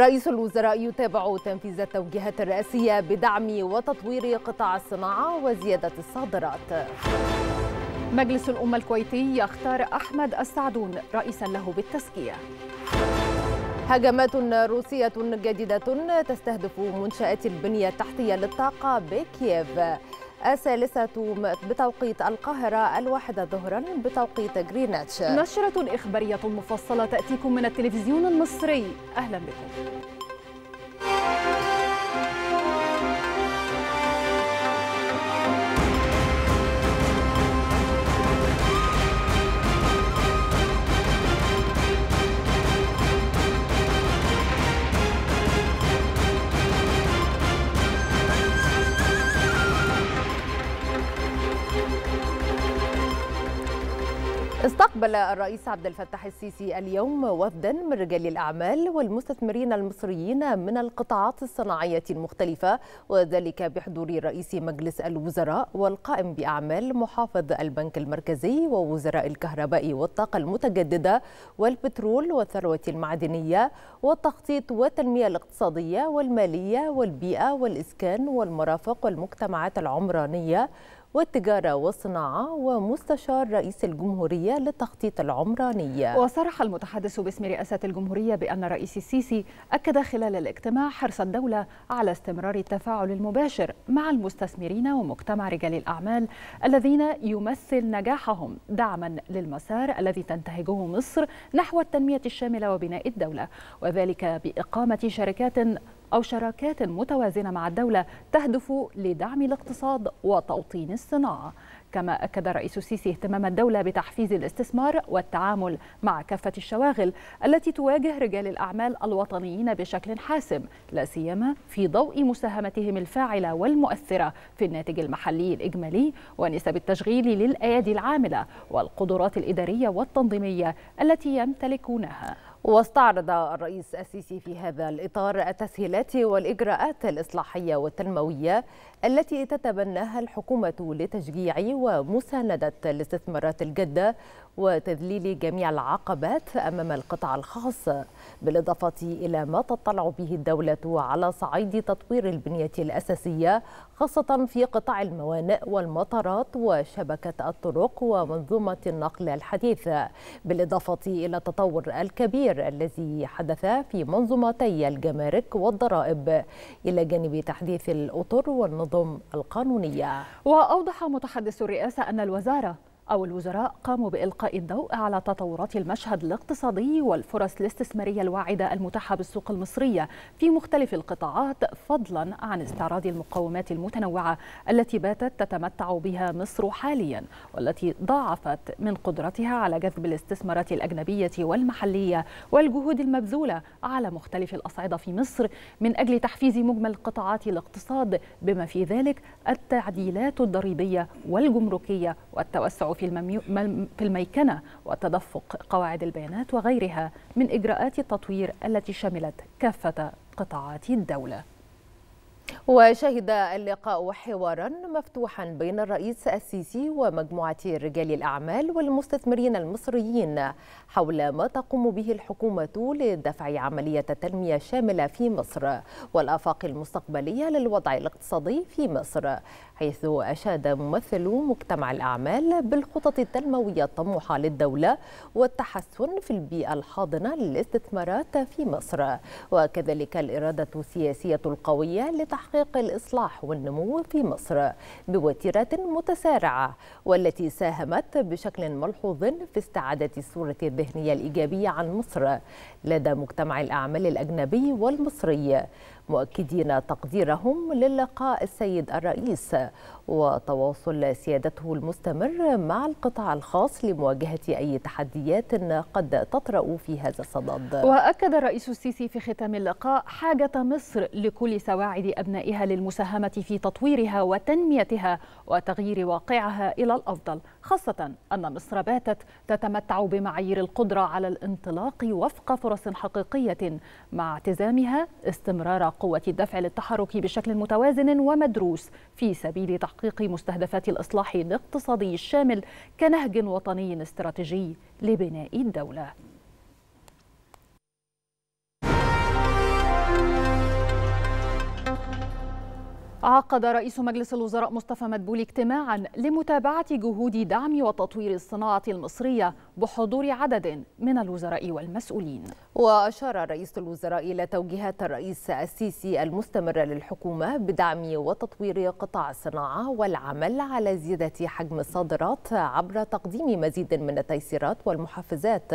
رئيس الوزراء يتابع تنفيذ التوجيهات الرئاسية بدعم وتطوير قطاع الصناعة وزيادة الصادرات مجلس الأمة الكويتي يختار أحمد السعدون رئيسا له بالتزكية هجمات روسية جديدة تستهدف منشآت البنية التحتية للطاقة بكييف الثالثة بتوقيت القاهرة الواحدة ظهرا بتوقيت غرينتش نشرة إخبارية مفصلة تأتيكم من التلفزيون المصري أهلا بكم استقبل الرئيس عبد الفتاح السيسي اليوم وفدا من رجال الأعمال والمستثمرين المصريين من القطاعات الصناعية المختلفة وذلك بحضور رئيس مجلس الوزراء والقائم بأعمال محافظ البنك المركزي ووزراء الكهرباء والطاقة المتجددة والبترول والثروة المعدنية والتخطيط والتنمية الاقتصادية والمالية والبيئة والإسكان والمرافق والمجتمعات العمرانية والتجارة والصناعة ومستشار رئيس الجمهورية للتخطيط العمراني وصرح المتحدث باسم رئاسة الجمهورية بأن الرئيس السيسي أكد خلال الاجتماع حرص الدولة على استمرار التفاعل المباشر مع المستثمرين ومجتمع رجال الأعمال الذين يمثل نجاحهم دعما للمسار الذي تنتهجه مصر نحو التنمية الشاملة وبناء الدولة وذلك بإقامة شركات أو شراكات متوازنة مع الدولة تهدف لدعم الاقتصاد وتوطين الصناعة كما أكد الرئيس السيسي اهتمام الدولة بتحفيز الاستثمار والتعامل مع كافة الشواغل التي تواجه رجال الأعمال الوطنيين بشكل حاسم لا سيما في ضوء مساهمتهم الفاعلة والمؤثرة في الناتج المحلي الإجمالي ونسب التشغيل للأيادي العاملة والقدرات الإدارية والتنظيمية التي يمتلكونها واستعرض الرئيس السيسي في هذا الإطار التسهيلات والإجراءات الإصلاحية والتنموية التي تتبناها الحكومة لتشجيع ومساندة الاستثمارات الجادة وتذليل جميع العقبات أمام القطاع الخاص بالإضافة إلى ما تطلع به الدولة على صعيد تطوير البنية الأساسية خاصة في قطاع الموانئ والمطارات وشبكة الطرق ومنظومة النقل الحديثة بالإضافة إلى التطور الكبير الذي حدث في منظومتي الجمارك والضرائب إلى جانب تحديث الأطر والنظم القانونية وأوضح متحدث الرئاسة أن الوزارة أو الوزراء قاموا بإلقاء الضوء على تطورات المشهد الاقتصادي والفرص الاستثمارية الواعدة المتاحة بالسوق المصرية في مختلف القطاعات فضلا عن استعراض المقومات المتنوعة التي باتت تتمتع بها مصر حاليا والتي ضاعفت من قدرتها على جذب الاستثمارات الأجنبية والمحلية والجهود المبذولة على مختلف الأصعدة في مصر من أجل تحفيز مجمل قطاعات الاقتصاد بما في ذلك التعديلات الضريبية والجمركية والتوسع في, في الميكنة وتدفق قواعد البيانات وغيرها من إجراءات التطوير التي شملت كافة قطاعات الدولة وشهد اللقاء حوارا مفتوحا بين الرئيس السيسي ومجموعة رجال الأعمال والمستثمرين المصريين حول ما تقوم به الحكومة لدفع عملية التنمية الشاملة في مصر والآفاق المستقبلية للوضع الاقتصادي في مصر حيث أشاد ممثل مجتمع الأعمال بالخطط التنموية الطموحة للدولة والتحسن في البيئة الحاضنة للاستثمارات في مصر وكذلك الإرادة السياسية القوية لتحقيق تحقيق الإصلاح والنمو في مصر بوتيرة متسارعة والتي ساهمت بشكل ملحوظ في استعادة الصورة الذهنية الإيجابية عن مصر لدى مجتمع الأعمال الأجنبي والمصري مؤكدين تقديرهم للقاء السيد الرئيس وتواصل سيادته المستمر مع القطاع الخاص لمواجهة أي تحديات قد تطرأ في هذا الصدد وأكد الرئيس السيسي في ختام اللقاء حاجة مصر لكل سواعد أبنائها للمساهمة في تطويرها وتنميتها وتغيير واقعها إلى الأفضل خاصة أن مصر باتت تتمتع بمعايير القدرة على الانطلاق وفق فرص حقيقية مع اعتزامها استمرار قوة الدفع للتحرك بشكل متوازن ومدروس في سبيل تحقيق مستهدفات الإصلاح الاقتصادي الشامل كنهج وطني استراتيجي لبناء الدولة عقد رئيس مجلس الوزراء مصطفى مدبولي اجتماعا لمتابعة جهود دعم وتطوير الصناعة المصرية بحضور عدد من الوزراء والمسؤولين وأشار رئيس الوزراء إلى توجيهات الرئيس السيسي المستمرة للحكومة بدعم وتطوير قطاع الصناعة والعمل على زيادة حجم الصادرات عبر تقديم مزيد من التيسيرات والمحفزات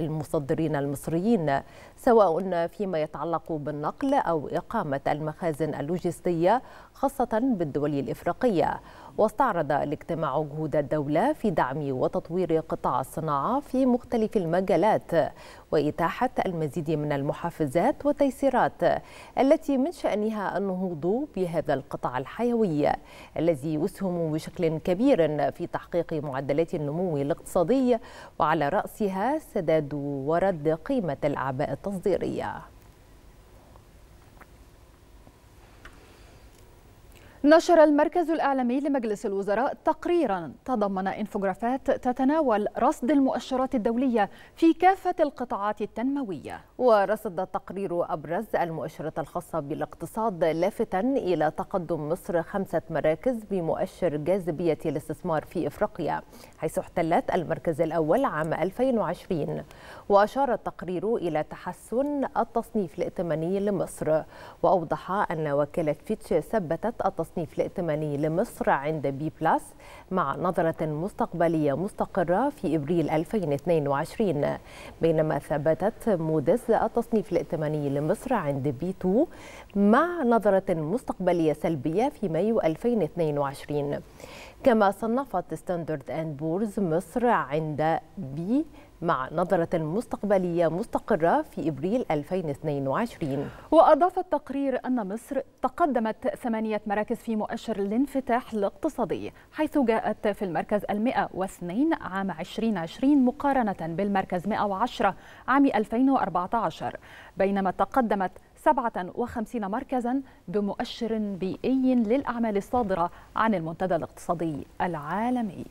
للمصدرين المصريين سواء فيما يتعلق بالنقل أو إقامة المخازن اللوجستية خاصة بالدول الإفريقية واستعرض الاجتماع جهود الدولة في دعم وتطوير قطاع الصناعة في مختلف المجالات وإتاحة المزيد من المحفزات والتيسيرات التي من شأنها النهوض بهذا القطاع الحيوي الذي يسهم بشكل كبير في تحقيق معدلات النمو الاقتصادي وعلى رأسها سداد ورد قيمة الأعباء التصديرية نشر المركز الإعلامي لمجلس الوزراء تقريرا تضمن انفوغرافات تتناول رصد المؤشرات الدولية في كافة القطاعات التنموية ورصد التقرير أبرز المؤشرات الخاصة بالاقتصاد لافتا إلى تقدم مصر خمسة مراكز بمؤشر جاذبية الاستثمار في إفريقيا حيث احتلت المركز الأول عام 2020 وأشار التقرير إلى تحسن التصنيف الائتماني لمصر وأوضح أن وكالة فيتش ثبتت التصنيف التصنيف الائتماني لمصر عند بي بلس مع نظرة مستقبلية مستقرة في إبريل 2022 بينما ثبتت مودس التصنيف الائتماني لمصر عند بي 2 مع نظرة مستقبلية سلبية في مايو 2022 كما صنفت ستاندرد أند بورز مصر عند بي مع نظرة مستقبلية مستقرة في إبريل 2022 وأضاف التقرير أن مصر تقدمت ثمانية مراكز في مؤشر الانفتاح الاقتصادي حيث جاءت في المركز المئة واثنين عام 2020 مقارنة بالمركز 110 عام 2014 بينما تقدمت 57 مركزا بمؤشر بيئي للأعمال الصادرة عن المنتدى الاقتصادي العالمي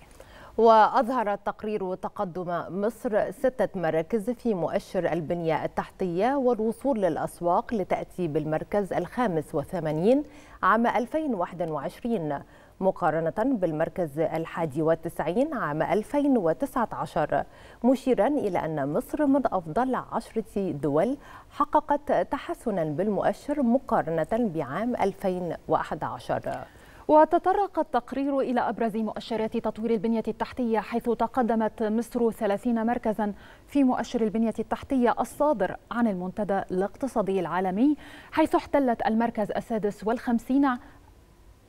وأظهر التقرير تقدم مصر ستة مراكز في مؤشر البنية التحتية والوصول للأسواق لتأتي بالمركز الخامس وثمانين عام 2021 مقارنة بالمركز الحادي والتسعين عام 2019 مشيرا إلى أن مصر من أفضل عشرة دول حققت تحسنا بالمؤشر مقارنة بعام 2011 وتطرق التقرير إلى أبرز مؤشرات تطوير البنية التحتية حيث تقدمت مصر 30 مركزا في مؤشر البنية التحتية الصادر عن المنتدى الاقتصادي العالمي حيث احتلت المركز السادس والخمسين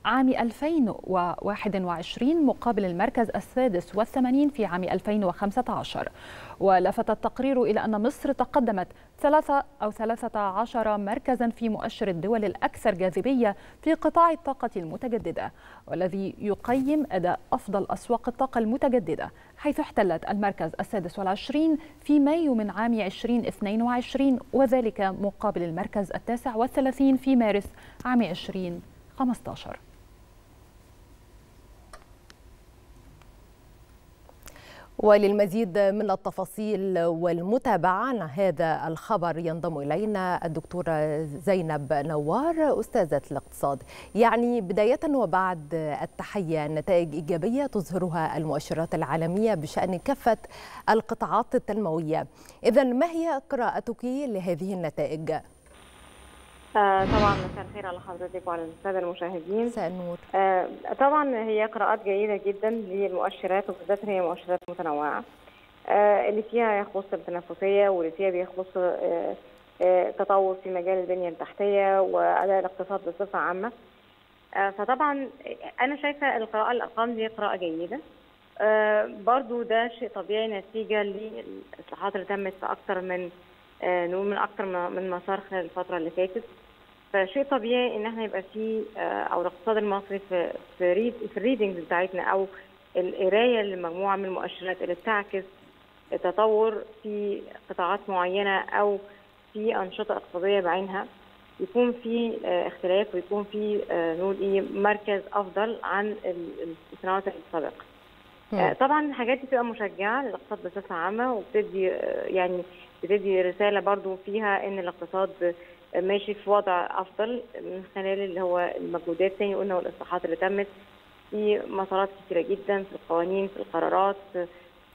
عام 2021 مقابل المركز السادس والثمانين في عام 2015 ولفت التقرير إلى أن مصر تقدمت ثلاثة أو ثلاثة عشر مركزا في مؤشر الدول الأكثر جاذبية في قطاع الطاقة المتجددة والذي يقيم أداء أفضل أسواق الطاقة المتجددة حيث احتلت المركز السادس والعشرين في مايو من عام 2022 وذلك مقابل المركز التاسع والثلاثين في مارس عام 2015 وللمزيد من التفاصيل والمتابعة عن هذا الخبر ينضم إلينا الدكتورة زينب نوار أستاذة الاقتصاد يعني بداية وبعد التحية نتائج إيجابية تظهرها المؤشرات العالمية بشأن كافة القطاعات التنموية إذا ما هي قراءتك لهذه النتائج؟ آه، طبعا مساء الخير على حضرتك وعلى الساده المشاهدين مساء النور آه، طبعا هي قراءات جيده جدا للمؤشرات وبالذات هي مؤشرات متنوعه آه، اللي فيها يخص التنافسيه واللي فيها بيخص تطور في مجال البنيه التحتيه واداء الاقتصاد بصفه عامه فطبعا انا شايفه القراءه الارقام دي قراءه جيده برضو ده شيء طبيعي نتيجه للاصلاحات اللي تمت في اكثر من آه، نقول من اكثر من مسار خلال الفتره اللي فاتت فشيء طبيعي ان احنا يبقى في آه، او الاقتصاد المصري في في, ريد في الريدنجز بتاعتنا او القرايه لمجموعه من المؤشرات اللي بتعكس تطور في قطاعات معينه او في انشطه اقتصاديه بعينها يكون في آه، اختلاف ويكون في نقول ايه مركز افضل عن السنوات السابقه. طبعا الحاجات دي بتبقى مشجعه للاقتصاد بصفه عامه وبتدي يعني بتدي رساله برضو فيها ان الاقتصاد ماشي في وضع افضل من خلال اللي هو المجهودات تاني قلنا والاصلاحات اللي تمت في مسارات كتيره جدا في القوانين في القرارات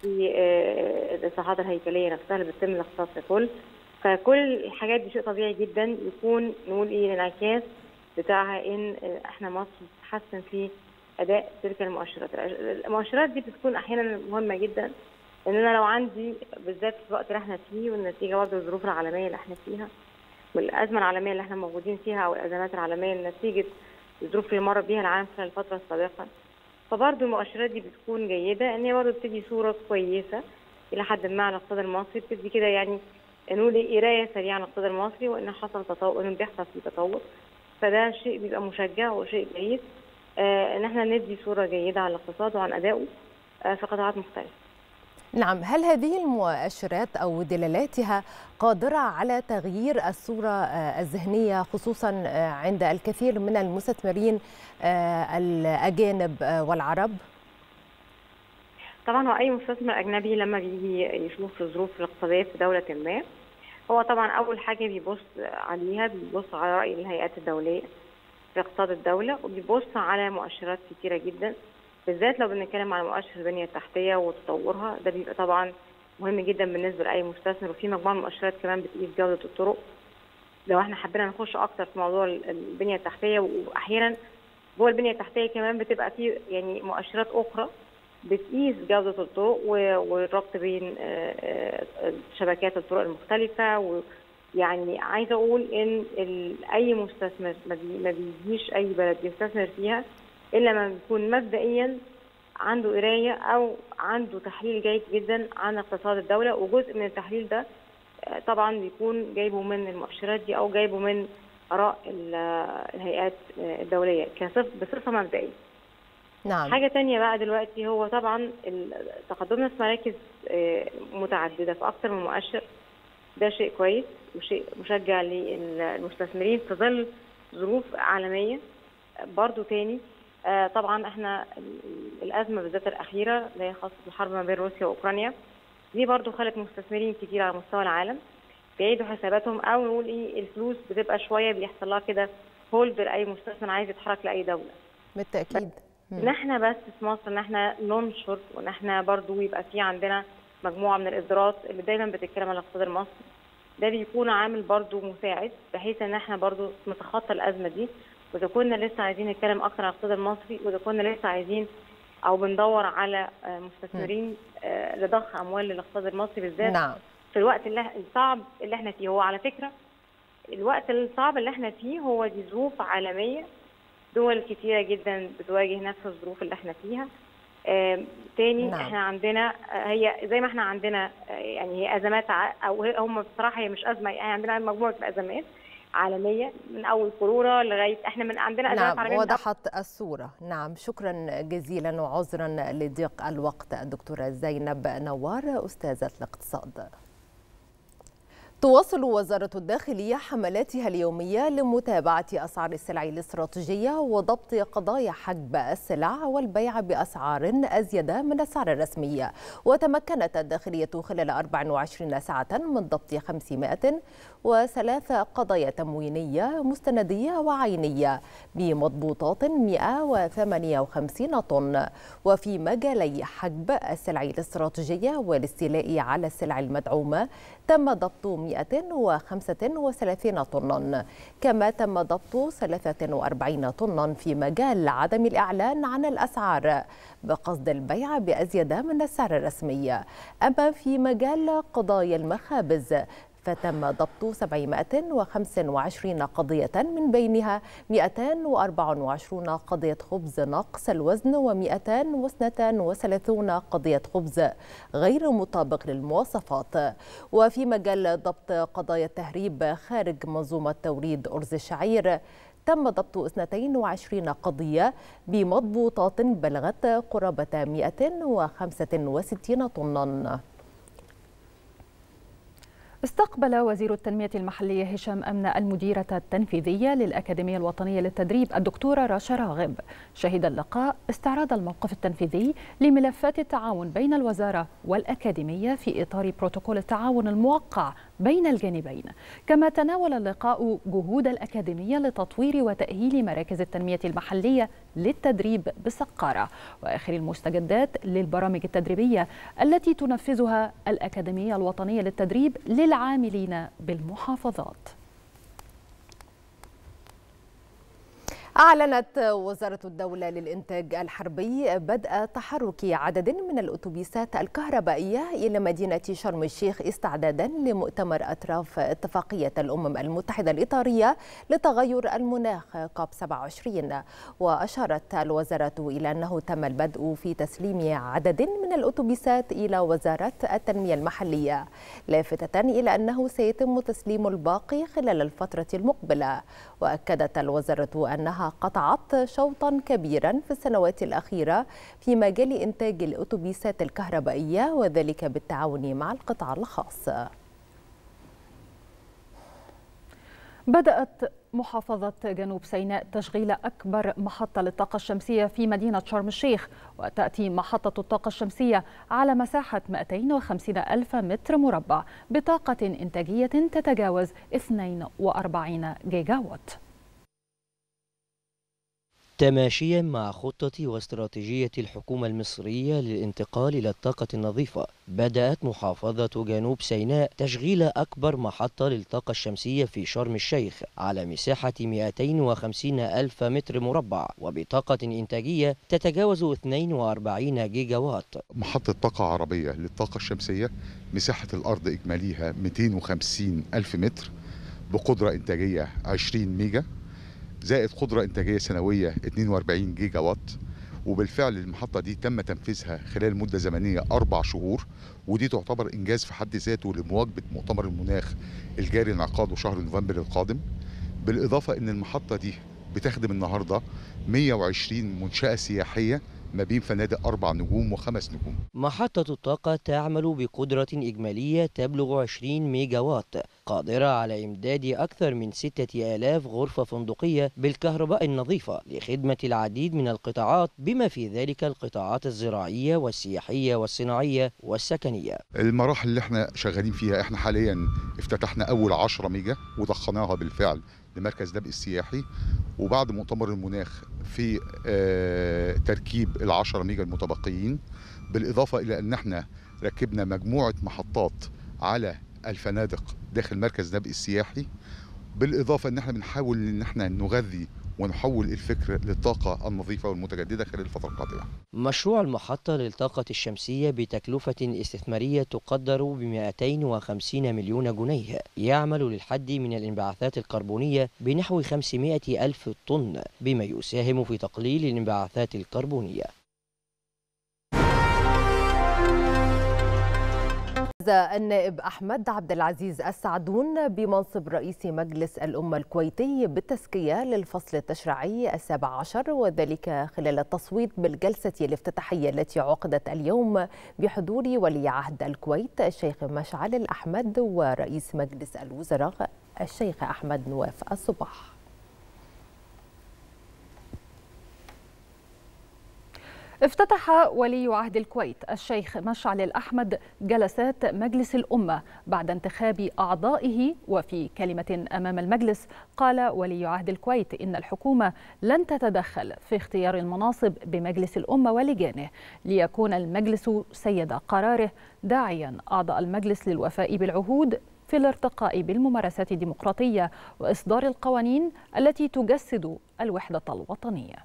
في آه، الاصلاحات الهيكليه نفسها اللي بتتم الاقتصاد ككل فكل الحاجات دي شيء طبيعي جدا يكون نقول ايه الانعكاس بتاعها ان احنا مصر بتتحسن في اداء تلك المؤشرات المؤشرات دي بتكون احيانا مهمه جدا ان انا لو عندي بالذات في الوقت اللي احنا فيه والنتيجه برضه الظروف العالميه اللي احنا فيها والازمه العالميه اللي احنا موجودين فيها او الازمات العالميه نتيجه الظروف اللي مر بيها العالم خلال الفتره السابقه فبرضه المؤشرات دي بتكون جيده ان هي برضه بتدي صوره كويسه الى حد ما على الاقتصاد المصري بتدي كده يعني نقول إيه، قرايه سريعه عن الاقتصاد المصري وان حصل تطور ان بيحصل فيه تطور فده شيء بيبقى مشجع وشيء جيد آه ان احنا ندي صوره جيده على الاقتصاد وعن ادائه آه في قطاعات مختلفه نعم هل هذه المؤشرات أو دلالاتها قادرة على تغيير الصورة آه، الذهنية خصوصا آه، عند الكثير من المستثمرين آه، الأجانب والعرب؟ طبعا هو اي مستثمر اجنبي لما بيجي يشوف الظروف الاقتصاديه في دوله ما هو طبعا اول حاجه بيبص عليها بيبص على راي الهيئات الدوليه في اقتصاد الدوله وبيبص على مؤشرات كتيره جدا بالذات لو بنتكلم على مؤشر البنيه التحتيه وتطورها ده بيبقى طبعا مهم جدا بالنسبه لاي مستثمر وفي مجموعه من المؤشرات كمان بتقيس جوده الطرق لو احنا حبينا نخش اكتر في موضوع البنيه التحتيه واحيانا جوه البنيه التحتيه كمان بتبقى في يعني مؤشرات اخرى بتقيس جوده الطرق والربط بين آه، آه، شبكات الطرق المختلفه ويعني عايزه اقول ان اي مستثمر ما بيجيش اي بلد يستثمر فيها الا ما بيكون مبدئيا عنده قرايه او عنده تحليل جيد جدا عن اقتصاد الدوله وجزء من التحليل ده آه، طبعا بيكون جايبه من المؤشرات دي او جايبه من اراء آه، الهيئات آه، الدوليه بصفه مبدئيه. نعم. حاجه تانية بقى دلوقتي هو طبعا تقدمنا في مراكز متعدده في اكثر من مؤشر ده شيء كويس وشيء مشجع للمستثمرين في ظل ظروف عالميه برضو تاني آه، طبعا احنا الازمه بالذات الاخيره اللي هي خاصه الحرب ما بين روسيا واوكرانيا دي برضو خلت مستثمرين كتير على مستوى العالم بيعيدوا حساباتهم او نقول ايه الفلوس بتبقى شويه بيحصل لها كده هولد لاي مستثمر عايز يتحرك لاي دوله بالتاكيد ان احنا بس في مصر ان احنا ننشر وان احنا برضو يبقى في عندنا مجموعه من الاصدارات اللي دايما بتتكلم على الاقتصاد المصري ده بيكون عامل برضو مساعد بحيث ان احنا برضو نتخطى الازمه دي واذا كنا لسه عايزين نتكلم اكتر عن الاقتصاد المصري واذا كنا لسه عايزين او بندور على آه، مستثمرين آه، لضخ اموال للاقتصاد المصري بالذات نعم. في الوقت الصعب اللي احنا فيه هو على فكره الوقت الصعب اللي احنا فيه هو دي ظروف عالميه دول كتيره جدا بتواجه نفس الظروف اللي احنا فيها آه، تاني نعم. احنا عندنا هي زي ما احنا عندنا يعني هي ازمات او هم بصراحه هي مش ازمه يعني عندنا مجموعه ازمات عالميه من اول كورونا لغايه احنا من عندنا ادوات نعم وضحت الصوره نعم شكرا جزيلا وعذرا لضيق الوقت الدكتوره زينب نوار استاذه الاقتصاد تواصل وزارة الداخلية حملاتها اليومية لمتابعة أسعار السلع الاستراتيجية وضبط قضايا حجب السلع والبيع بأسعار أزيد من السعر الرسمية وتمكنت الداخلية خلال 24 ساعة من ضبط 503 قضايا تموينية مستندية وعينية بمضبوطات 158 طن وفي مجالي حجب السلع الاستراتيجية والاستيلاء على السلع المدعومة تم ضبط 135 طنا كما تم ضبط 43 طنا في مجال عدم الإعلان عن الأسعار بقصد البيع بأزيد من السعر الرسمي أما في مجال قضايا المخابز فتم ضبط 725 قضية من بينها 224 قضية خبز نقص الوزن و232 قضية خبز غير مطابق للمواصفات وفي مجال ضبط قضايا التهريب خارج منظومة توريد أرز الشعير تم ضبط 22 قضية بمضبوطات بلغت قرابة 165 طناً استقبل وزير التنمية المحلية هشام أمن المديرة التنفيذية للأكاديمية الوطنية للتدريب الدكتورة رشا راغب شهد اللقاء استعراض الموقف التنفيذي لملفات التعاون بين الوزارة والأكاديمية في إطار بروتوكول التعاون الموقع بين الجانبين كما تناول اللقاء جهود الأكاديمية لتطوير وتأهيل مراكز التنمية المحلية للتدريب بسقارة وآخر المستجدات للبرامج التدريبية التي تنفذها الأكاديمية الوطنية للتدريب للعاملين بالمحافظات أعلنت وزارة الدولة للإنتاج الحربي بدء تحرك عدد من الأتوبيسات الكهربائية إلى مدينة شرم الشيخ استعدادا لمؤتمر أطراف اتفاقية الأمم المتحدة الإطارية لتغير المناخ كوب 27 وأشارت الوزارة إلى أنه تم البدء في تسليم عدد من الأتوبيسات إلى وزارة التنمية المحلية لافتة إلى أنه سيتم تسليم الباقي خلال الفترة المقبلة وأكدت الوزارة أنها قطعت شوطا كبيرا في السنوات الأخيرة في مجال إنتاج الأتوبيسات الكهربائية وذلك بالتعاون مع القطاع الخاص بدأت محافظة جنوب سيناء تشغيل أكبر محطة للطاقة الشمسية في مدينة شرم الشيخ وتأتي محطة الطاقة الشمسية على مساحة 250 ألف متر مربع بطاقة إنتاجية تتجاوز 42 جيجاوات تماشيا مع خطة واستراتيجية الحكومة المصرية للانتقال إلى الطاقة النظيفة بدأت محافظة جنوب سيناء تشغيل أكبر محطة للطاقة الشمسية في شرم الشيخ على مساحة 250 ألف متر مربع وبطاقة إنتاجية تتجاوز 42 جيجا وات محطة طاقة عربية للطاقة الشمسية مساحة الأرض إجماليها 250 ألف متر بقدرة إنتاجية 20 ميجا زائد قدرة إنتاجية سنوية 42 جيجا وات وبالفعل المحطة دي تم تنفيذها خلال مدة زمنية أربع شهور ودي تعتبر إنجاز في حد ذاته لمواجهة مؤتمر المناخ الجاري انعقاده شهر نوفمبر القادم بالإضافة إن المحطة دي بتخدم النهاردة 120 منشأة سياحية ما بين فنادق أربع نجوم وخمس نجوم محطة الطاقة تعمل بقدرة إجمالية تبلغ 20 ميجا وات قادرة على إمداد أكثر من 6000 غرفة فندقية بالكهرباء النظيفة لخدمة العديد من القطاعات بما في ذلك القطاعات الزراعية والسياحية والصناعية والسكنية المراحل اللي احنا شغالين فيها احنا حاليا افتتحنا أول 10 ميجا وضخناها بالفعل لمركز دبق السياحي وبعد مؤتمر المناخ في آه، تركيب العشرة ميجا المتبقيين بالإضافة إلى أن احنا ركبنا مجموعة محطات على الفنادق داخل مركز دبق السياحي بالإضافة أن احنا بنحاول أن احنا نغذي ونحول الفكر للطاقة النظيفة والمتجددة خلال الفترة القادمة مشروع المحطة للطاقة الشمسية بتكلفة استثمارية تقدر ب 250 مليون جنيه يعمل للحد من الانبعاثات الكربونية بنحو 500 ألف طن بما يساهم في تقليل الانبعاثات الكربونية استفز النائب أحمد عبد العزيز السعدون بمنصب رئيس مجلس الأمة الكويتي بالتزكية للفصل التشريعي السابع عشر وذلك خلال التصويت بالجلسة الافتتاحية التي عقدت اليوم بحضور ولي عهد الكويت الشيخ مشعل الأحمد ورئيس مجلس الوزراء الشيخ أحمد نواف الصباح افتتح ولي عهد الكويت الشيخ مشعل الأحمد جلسات مجلس الأمة بعد انتخاب أعضائه وفي كلمة أمام المجلس قال ولي عهد الكويت إن الحكومة لن تتدخل في اختيار المناصب بمجلس الأمة ولجانه ليكون المجلس سيد قراره داعيا أعضاء المجلس للوفاء بالعهود في الارتقاء بالممارسات الديمقراطية وإصدار القوانين التي تجسد الوحدة الوطنية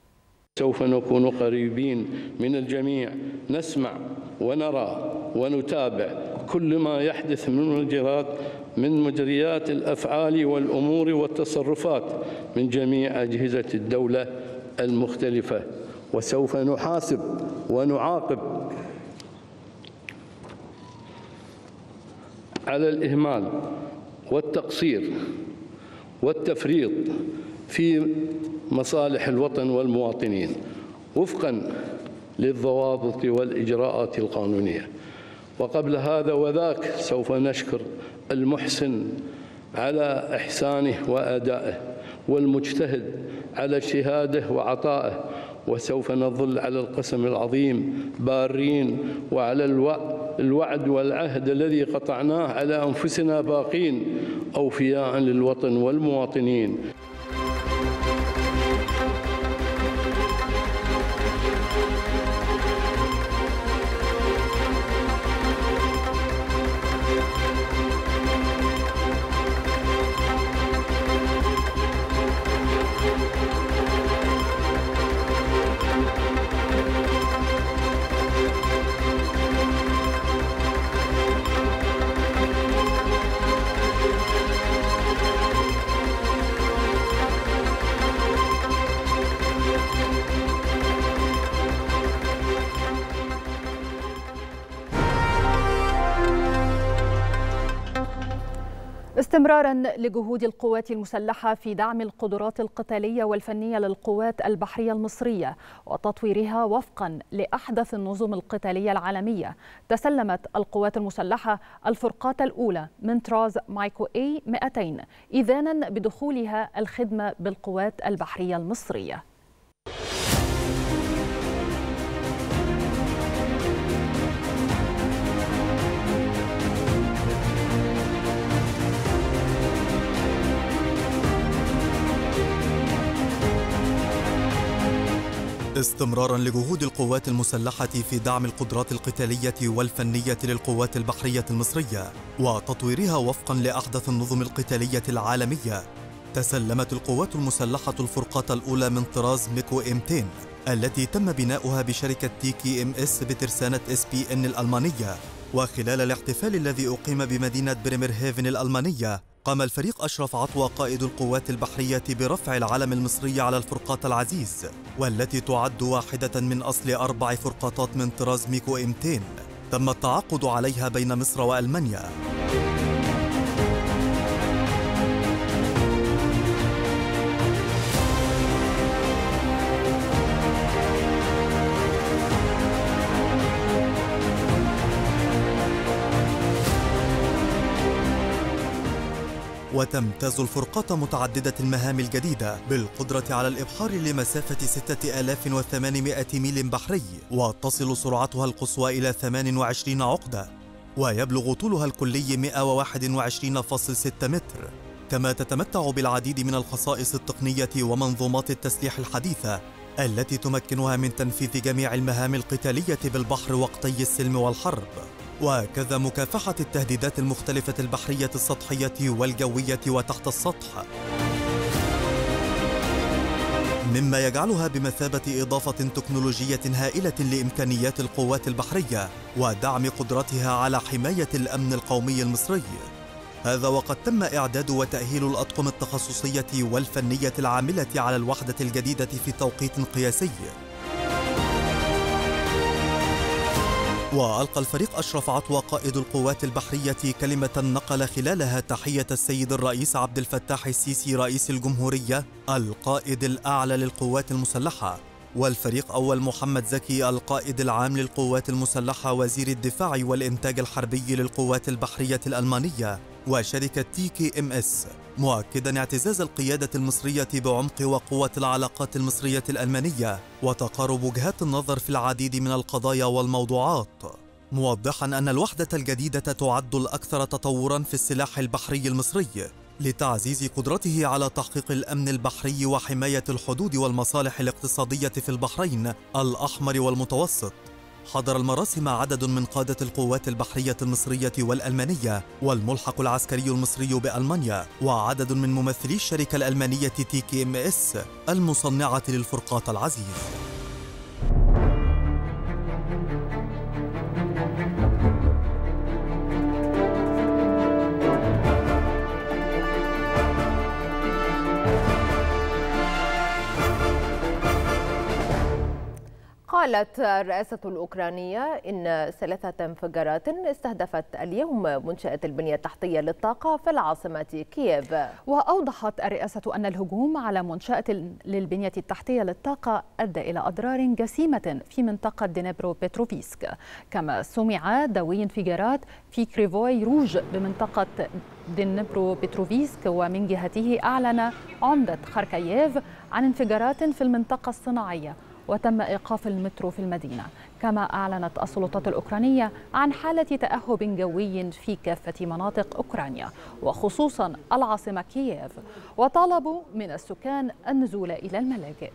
سوف نكون قريبين من الجميع نسمع ونرى ونتابع كل ما يحدث من مجريات من مجريات الافعال والامور والتصرفات من جميع اجهزه الدوله المختلفه وسوف نحاسب ونعاقب على الاهمال والتقصير والتفريط في مصالح الوطن والمواطنين وفقا للضوابط والإجراءات القانونية وقبل هذا وذاك سوف نشكر المحسن على إحسانه وأدائه والمجتهد على اجتهاده وعطائه وسوف نظل على القسم العظيم بارين وعلى الوعد والعهد الذي قطعناه على أنفسنا باقين أوفياء للوطن والمواطنين استمرارا لجهود القوات المسلحه في دعم القدرات القتاليه والفنيه للقوات البحريه المصريه وتطويرها وفقا لاحدث النظم القتاليه العالميه تسلمت القوات المسلحه الفرقات الاولى من طراز مايكو اي 200 اذانا بدخولها الخدمه بالقوات البحريه المصريه استمرارا لجهود القوات المسلحة في دعم القدرات القتالية والفنية للقوات البحرية المصرية وتطويرها وفقا لأحدث النظم القتالية العالمية تسلمت القوات المسلحة الفرقة الأولى من طراز ميكو ام 10 التي تم بناؤها بشركة تي كي ام اس بترسانة اس بي ان الألمانية وخلال الاحتفال الذي أقيم بمدينة هيفن الألمانية قام الفريق أشرف عطوة قائد القوات البحرية برفع العلم المصري على الفرقاط العزيز والتي تعد واحدة من أصل أربع فرقاطات من طراز ميكو إمتين تم التعاقد عليها بين مصر وألمانيا وتمتاز الفرقات متعددة المهام الجديدة بالقدرة على الإبحار لمسافة 6800 ميل بحري وتصل سرعتها القصوى إلى 28 عقدة ويبلغ طولها الكلي 121.6 متر كما تتمتع بالعديد من الخصائص التقنية ومنظومات التسليح الحديثة التي تمكنها من تنفيذ جميع المهام القتالية بالبحر وقتي السلم والحرب وكذا مكافحة التهديدات المختلفة البحرية السطحية والجوية وتحت السطح مما يجعلها بمثابة إضافة تكنولوجية هائلة لإمكانيات القوات البحرية ودعم قدرتها على حماية الأمن القومي المصري هذا وقد تم إعداد وتأهيل الأطقم التخصصية والفنية العاملة على الوحدة الجديدة في توقيت قياسي وألقى الفريق أشرف عطوة قائد القوات البحرية كلمة نقل خلالها تحية السيد الرئيس عبد الفتاح السيسي رئيس الجمهورية القائد الأعلى للقوات المسلحة والفريق أول محمد زكي القائد العام للقوات المسلحة وزير الدفاع والإنتاج الحربي للقوات البحرية الألمانية وشركة تي كي ام اس مؤكدا اعتزاز القيادة المصرية بعمق وقوة العلاقات المصرية الألمانية وتقارب وجهات النظر في العديد من القضايا والموضوعات موضحا أن الوحدة الجديدة تعد الأكثر تطورا في السلاح البحري المصري لتعزيز قدرته على تحقيق الأمن البحري وحماية الحدود والمصالح الاقتصادية في البحرين الأحمر والمتوسط حضر المراسم عدد من قادة القوات البحرية المصرية والألمانية والملحق العسكري المصري بألمانيا وعدد من ممثلي الشركة الألمانية تي كي ام اس المصنعة للفرقاط العزيز قالت الرئاسة الأوكرانية إن ثلاثة انفجارات استهدفت اليوم منشأة البنية التحتية للطاقة في العاصمة كييف وأوضحت الرئاسة أن الهجوم على منشأة للبنية التحتية للطاقة أدى إلى أضرار جسيمة في منطقة دنيبرو بتروفيسك كما سمع دوي انفجارات في كريفوي روج بمنطقة دنيبرو بتروفيسك ومن جهته أعلن عمدة خاركييف عن انفجارات في المنطقة الصناعية وتم إيقاف المترو في المدينة كما أعلنت السلطات الأوكرانية عن حالة تأهب جوي في كافة مناطق أوكرانيا وخصوصا العاصمة كييف وطالبوا من السكان النزول إلى الملاجئ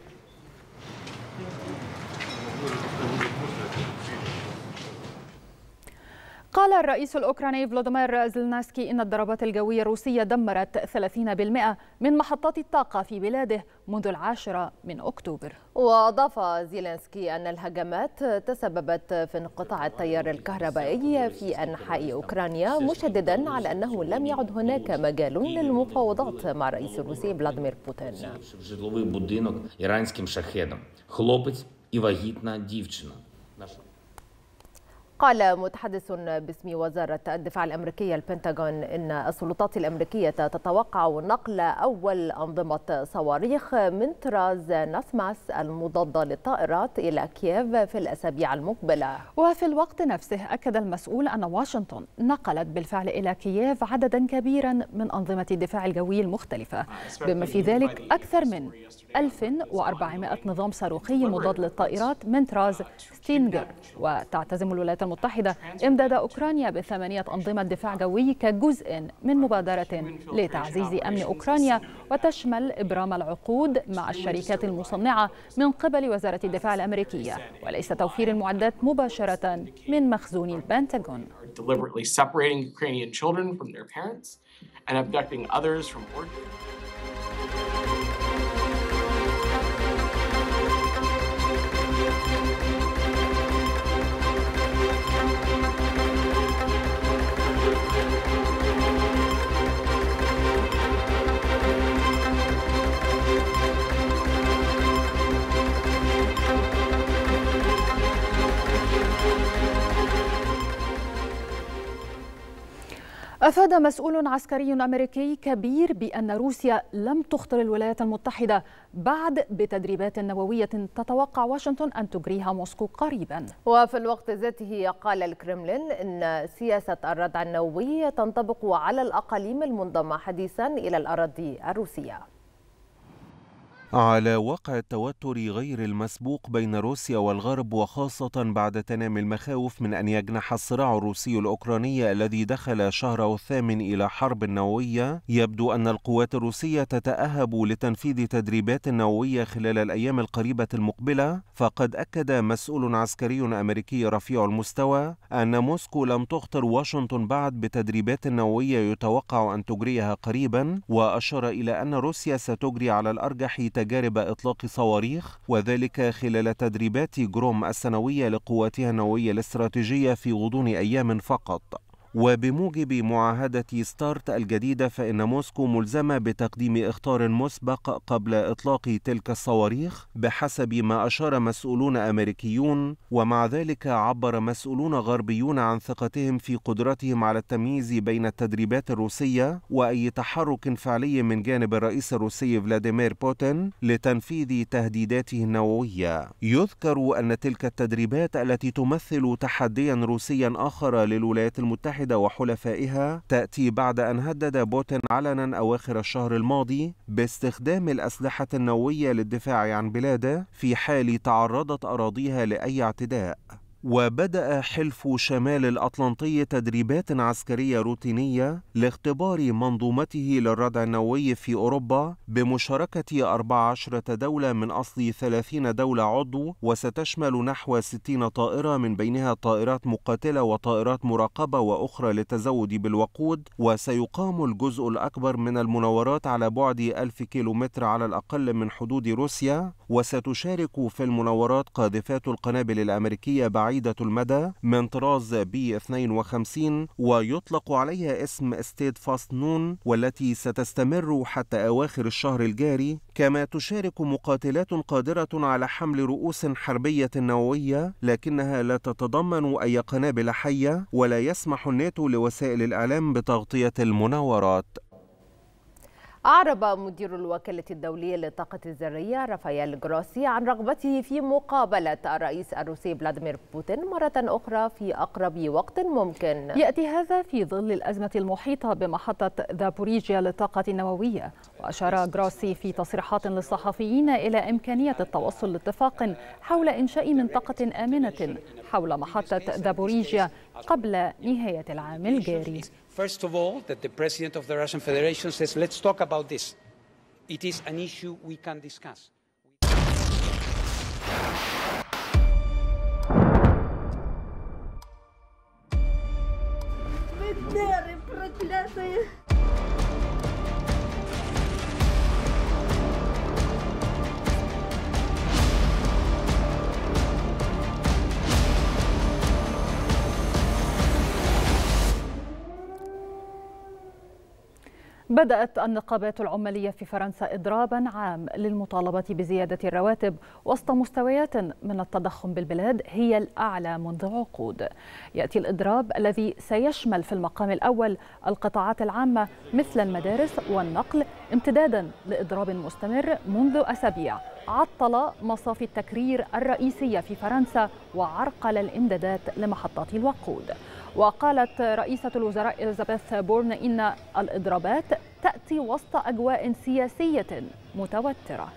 قال الرئيس الأوكراني فلاديمير زلناسكي إن الضربات الجوية الروسية دمرت 30% من محطات الطاقة في بلاده منذ العاشرة من أكتوبر وأضاف زيلينسكي أن الهجمات تسببت في انقطاع التيار الكهربائي في أنحاء أوكرانيا مشددا على أنه لم يعد هناك مجال للمفاوضات مع الرئيس الروسي فلاديمير بوتين قال متحدث باسم وزارة الدفاع الأمريكية البنتاغون إن السلطات الأمريكية تتوقع نقل أول أنظمة صواريخ من طراز ناسماس المضادة للطائرات إلى كييف في الأسابيع المقبلة وفي الوقت نفسه أكد المسؤول أن واشنطن نقلت بالفعل إلى كييف عددا كبيرا من أنظمة الدفاع الجوي المختلفة بما في ذلك أكثر من 1400 نظام صاروخي مضاد للطائرات من طراز ستينجر وتعتزم الولايات المتحدة إمداد أوكرانيا بثمانية أنظمة دفاع جوي كجزء من مبادرة لتعزيز أمن أوكرانيا وتشمل إبرام العقود مع الشركات المصنعة من قبل وزارة الدفاع الأمريكية وليس توفير المعدات مباشرة من مخزون البنتاغون. and abducting others from أفاد مسؤول عسكري أمريكي كبير بأن روسيا لم تخطر الولايات المتحدة بعد بتدريبات نووية تتوقع واشنطن أن تجريها موسكو قريبا وفي الوقت ذاته قال الكرملين أن سياسة الردع النووي تنطبق على الأقاليم المنضمة حديثا إلى الأراضي الروسية على وقع التوتر غير المسبوق بين روسيا والغرب وخاصة بعد تنامي المخاوف من أن يجنح الصراع الروسي الأوكراني الذي دخل شهره الثامن إلى حرب نووية يبدو أن القوات الروسية تتأهب لتنفيذ تدريبات نووية خلال الأيام القريبة المقبلة فقد أكد مسؤول عسكري أمريكي رفيع المستوى أن موسكو لم تخطر واشنطن بعد بتدريبات نووية يتوقع أن تجريها قريبا وأشار إلى أن روسيا ستجري على الأرجح تجارب إطلاق صواريخ وذلك خلال تدريبات جروم السنوية لقواتها النووية الاستراتيجية في غضون أيام فقط وبموجب معاهدة ستارت الجديدة فإن موسكو ملزمة بتقديم إخطار مسبق قبل إطلاق تلك الصواريخ بحسب ما أشار مسؤولون أمريكيون ومع ذلك عبر مسؤولون غربيون عن ثقتهم في قدرتهم على التمييز بين التدريبات الروسية وأي تحرك فعلي من جانب الرئيس الروسي فلاديمير بوتين لتنفيذ تهديداته النووية يذكر أن تلك التدريبات التي تمثل تحديا روسيا آخر للولايات المتحدة المتحدة وحلفائها تأتي بعد أن هدد بوتين علنا أواخر الشهر الماضي باستخدام الأسلحة النووية للدفاع عن بلاده في حال تعرضت أراضيها لأي اعتداء وبدأ حلف شمال الأطلنطي تدريبات عسكرية روتينية لاختبار منظومته للردع النووي في أوروبا بمشاركة 14 دولة من أصل 30 دولة عضو وستشمل نحو 60 طائرة من بينها طائرات مقاتلة وطائرات مراقبة وأخرى للتزود بالوقود وسيقام الجزء الأكبر من المناورات على بعد 1000 كيلومتر على الأقل من حدود روسيا وستشارك في المناورات قاذفات القنابل الأمريكية بعيد بعيدة المدى من طراز بي 52 ويطلق عليها اسم ستيد فاست نون والتي ستستمر حتى أواخر الشهر الجاري كما تشارك مقاتلات قادرة على حمل رؤوس حربية نووية لكنها لا تتضمن أي قنابل حية ولا يسمح الناتو لوسائل الإعلام بتغطية المناورات أعرب مدير الوكالة الدولية للطاقة الذرية رافائيل جروسي عن رغبته في مقابلة الرئيس الروسي فلاديمير بوتين مرة أخرى في أقرب وقت ممكن يأتي هذا في ظل الأزمة المحيطة بمحطة ذابوريجيا للطاقة النووية وأشار جروسي في تصريحات للصحفيين إلى إمكانية التوصل لاتفاق حول إنشاء منطقة آمنة حول محطة ذابوريجيا قبل نهاية العام الجاري First of all, that the president of the Russian Federation says, let's talk about this. It is an issue we can discuss. بدأت النقابات العمالية في فرنسا إضرابا عام للمطالبة بزيادة الرواتب وسط مستويات من التضخم بالبلاد هي الأعلى منذ عقود يأتي الإضراب الذي سيشمل في المقام الأول القطاعات العامة مثل المدارس والنقل امتدادا لإضراب مستمر منذ أسابيع عطل مصافي التكرير الرئيسية في فرنسا وعرقل الإمدادات لمحطات الوقود وقالت رئيسة الوزراء إليزابيث بورن إن الإضرابات تأتي وسط أجواء سياسية متوترة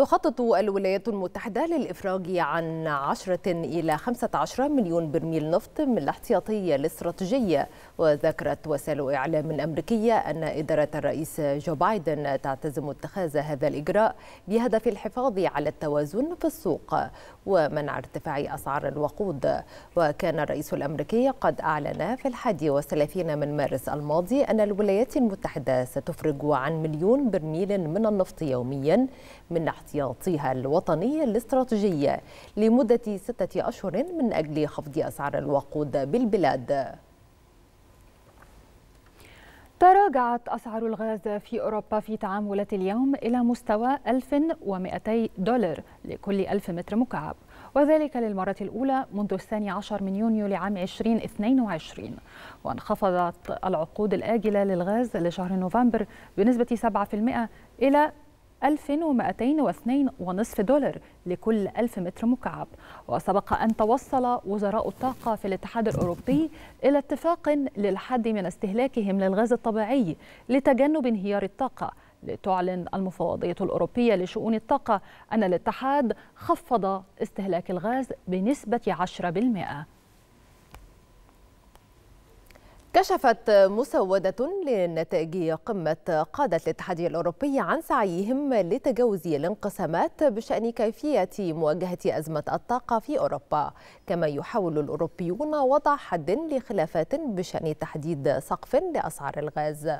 تخطط الولايات المتحدة للإفراج عن 10 إلى 15 مليون برميل نفط من الاحتياطية الاستراتيجية وذكرت وسائل إعلام أمريكية أن إدارة الرئيس جو بايدن تعتزم اتخاذ هذا الإجراء بهدف الحفاظ على التوازن في السوق ومنع ارتفاع أسعار الوقود وكان الرئيس الأمريكي قد أعلن في الحادي والثلاثين من مارس الماضي أن الولايات المتحدة ستفرج عن مليون برميل من النفط يوميا من احتياطية احتياطيها الوطني الاستراتيجي لمدة ستة أشهر من أجل خفض أسعار الوقود بالبلاد تراجعت أسعار الغاز في أوروبا في تعاملات اليوم إلى مستوى 1200 دولار لكل 1000 متر مكعب وذلك للمرة الأولى منذ الثاني عشر من يونيو لعام 2022 وانخفضت العقود الآجلة للغاز لشهر نوفمبر بنسبة 7% إلى 2202.5 دولار لكل 1000 متر مكعب وسبق أن توصل وزراء الطاقة في الاتحاد الأوروبي إلى اتفاق للحد من استهلاكهم للغاز الطبيعي لتجنب انهيار الطاقة لتعلن المفوضية الأوروبية لشؤون الطاقة أن الاتحاد خفض استهلاك الغاز بنسبة 10%. كشفت مسودة لنتائج قمة قادة الاتحاد الأوروبي عن سعيهم لتجاوز الانقسامات بشأن كيفية مواجهة أزمة الطاقة في أوروبا كما يحاول الأوروبيون وضع حد لخلافات بشأن تحديد سقف لأسعار الغاز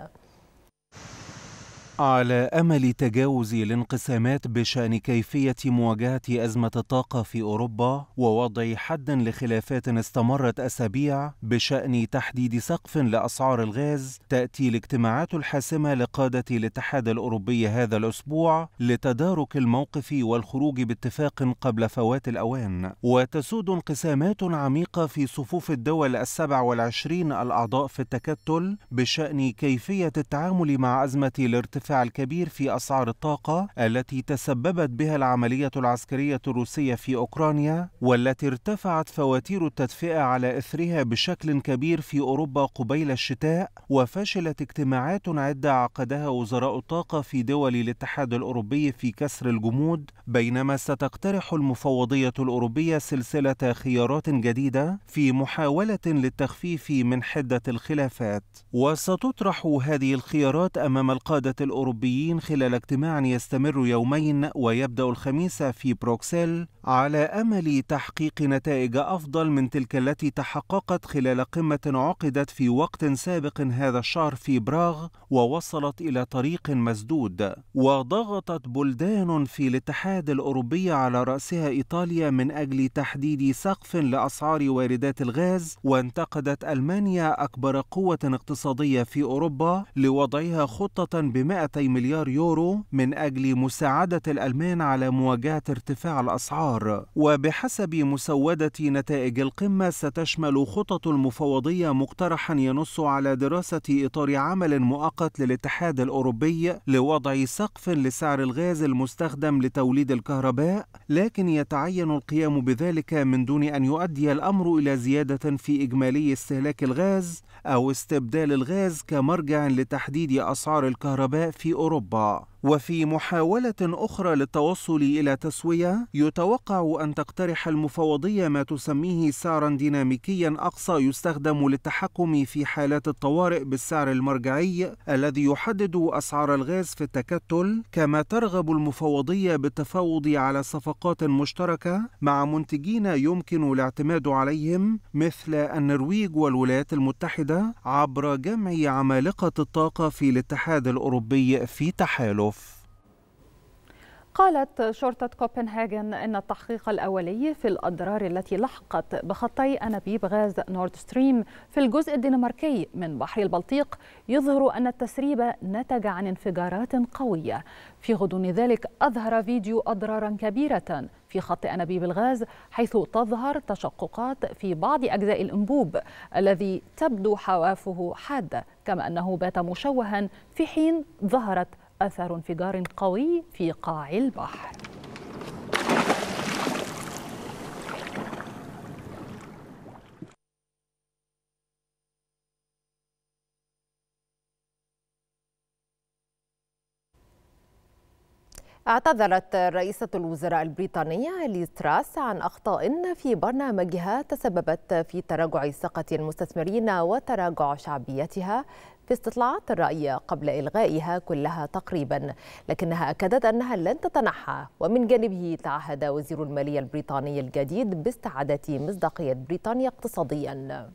على امل تجاوز الانقسامات بشان كيفيه مواجهه ازمه الطاقه في اوروبا ووضع حد لخلافات استمرت اسابيع بشان تحديد سقف لاسعار الغاز تاتي الاجتماعات الحاسمه لقاده الاتحاد الاوروبي هذا الاسبوع لتدارك الموقف والخروج باتفاق قبل فوات الاوان وتسود انقسامات عميقه في صفوف الدول السبع والعشرين الاعضاء في التكتل بشان كيفيه التعامل مع ازمه الارتفاع الكبير في أسعار الطاقة التي تسببت بها العملية العسكرية الروسية في أوكرانيا والتي ارتفعت فواتير التدفئة على إثرها بشكل كبير في أوروبا قبيل الشتاء وفشلت اجتماعات عدة عقدها وزراء الطاقة في دول الاتحاد الأوروبي في كسر الجمود بينما ستقترح المفوضية الأوروبية سلسلة خيارات جديدة في محاولة للتخفيف من حدة الخلافات وستطرح هذه الخيارات أمام القادة الأوروبية الأوروبيين خلال اجتماع يستمر يومين ويبدأ الخميس في بروكسل على أمل تحقيق نتائج أفضل من تلك التي تحققت خلال قمة عقدت في وقت سابق هذا الشهر في براغ ووصلت إلى طريق مسدود وضغطت بلدان في الاتحاد الأوروبي على رأسها إيطاليا من أجل تحديد سقف لأسعار واردات الغاز وانتقدت ألمانيا أكبر قوة اقتصادية في أوروبا لوضعها خطة بمائة مليار يورو من أجل مساعدة الألمان على مواجهة ارتفاع الأسعار وبحسب مسودة نتائج القمة ستشمل خطط المفوضية مقترحا ينص على دراسة إطار عمل مؤقت للاتحاد الأوروبي لوضع سقف لسعر الغاز المستخدم لتوليد الكهرباء لكن يتعين القيام بذلك من دون أن يؤدي الأمر إلى زيادة في إجمالي استهلاك الغاز أو استبدال الغاز كمرجع لتحديد أسعار الكهرباء في أوروبا وفي محاولة أخرى للتوصل إلى تسوية يتوقع أن تقترح المفوضية ما تسميه سعرا ديناميكيا أقصى يستخدم للتحكم في حالات الطوارئ بالسعر المرجعي الذي يحدد أسعار الغاز في التكتل كما ترغب المفوضية بالتفاوض على صفقات مشتركة مع منتجين يمكن الاعتماد عليهم مثل النرويج والولايات المتحدة عبر جمع عمالقة الطاقة في الاتحاد الأوروبي في تحالف قالت شرطة كوبنهاجن أن التحقيق الأولي في الأضرار التي لحقت بخطي أنابيب غاز نورد ستريم في الجزء الدنماركي من بحر البلطيق يظهر أن التسريب نتج عن انفجارات قوية في غضون ذلك أظهر فيديو أضرارا كبيرة في خط أنابيب الغاز حيث تظهر تشققات في بعض أجزاء الأنبوب الذي تبدو حوافه حادة كما أنه بات مشوها في حين ظهرت أثر انفجار قوي في قاع البحر اعتذرت رئيسة الوزراء البريطانية ليستراس تراس عن أخطاء في برنامجها تسببت في تراجع ثقة المستثمرين وتراجع شعبيتها في استطلاعات الرأي قبل إلغائها كلها تقريبا لكنها أكدت أنها لن تتنحى ومن جانبه تعهد وزير المالية البريطاني الجديد باستعادة مصداقية بريطانيا اقتصاديا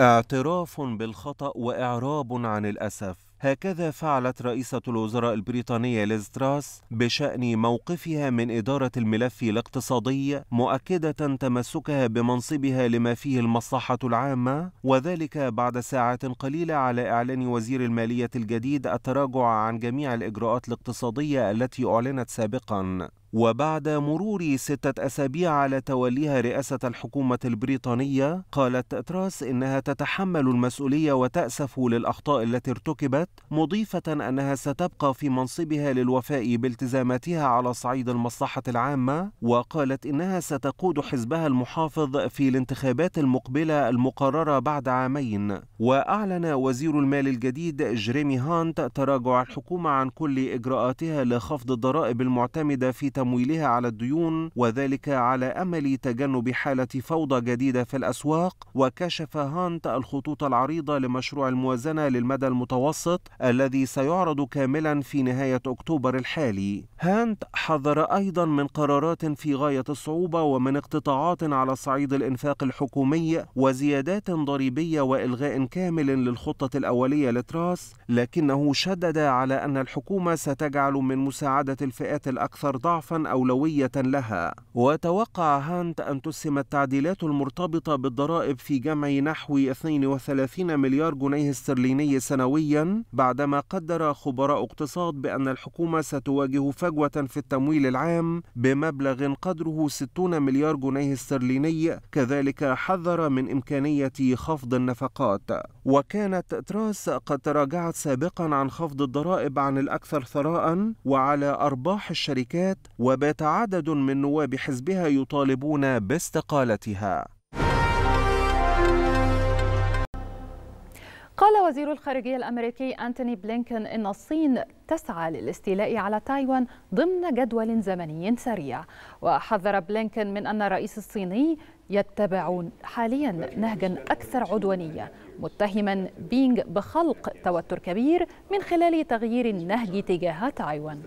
اعتراف بالخطأ وإعراب عن الأسف هكذا فعلت رئيسة الوزراء البريطانية ليز تراس بشأن موقفها من إدارة الملف الاقتصادي مؤكدة تمسكها بمنصبها لما فيه المصلحة العامة وذلك بعد ساعات قليلة على إعلان وزير المالية الجديد التراجع عن جميع الإجراءات الاقتصادية التي أعلنت سابقا وبعد مرور ستة أسابيع على توليها رئاسة الحكومة البريطانية قالت تراس إنها تتحمل المسؤولية وتأسف للأخطاء التي ارتكبت مضيفة أنها ستبقى في منصبها للوفاء بالتزاماتها على صعيد المصلحة العامة وقالت إنها ستقود حزبها المحافظ في الانتخابات المقبلة المقررة بعد عامين وأعلن وزير المال الجديد جريمي هانت تراجع الحكومة عن كل إجراءاتها لخفض الضرائب المعتمدة في تمويلها على الديون وذلك على أمل تجنب حالة فوضى جديدة في الأسواق وكشف هانت الخطوط العريضة لمشروع الموازنة للمدى المتوسط الذي سيعرض كاملا في نهاية أكتوبر الحالي هانت حذر أيضا من قرارات في غاية الصعوبة ومن اقتطاعات على صعيد الإنفاق الحكومي وزيادات ضريبية وإلغاء كامل للخطة الأولية لتراس لكنه شدد على أن الحكومة ستجعل من مساعدة الفئات الأكثر ضعفا ضعفا أولوية لها وتوقع هانت أن تسهم التعديلات المرتبطة بالضرائب في جمع نحو 32 مليار جنيه استرليني سنويا بعدما قدر خبراء اقتصاد بأن الحكومة ستواجه فجوة في التمويل العام بمبلغ قدره 60 مليار جنيه استرليني كذلك حذر من إمكانية خفض النفقات وكانت تراس قد تراجعت سابقا عن خفض الضرائب عن الأكثر ثراء وعلى أرباح الشركات وبات عدد من نواب حزبها يطالبون باستقالتها قال وزير الخارجية الأمريكي أنتوني بلينكن أن الصين تسعى للاستيلاء على تايوان ضمن جدول زمني سريع وحذر بلينكن من أن الرئيس الصيني يتبع حاليا نهجا أكثر عدوانية متهما بينغ بخلق توتر كبير من خلال تغيير النهج تجاه تايوان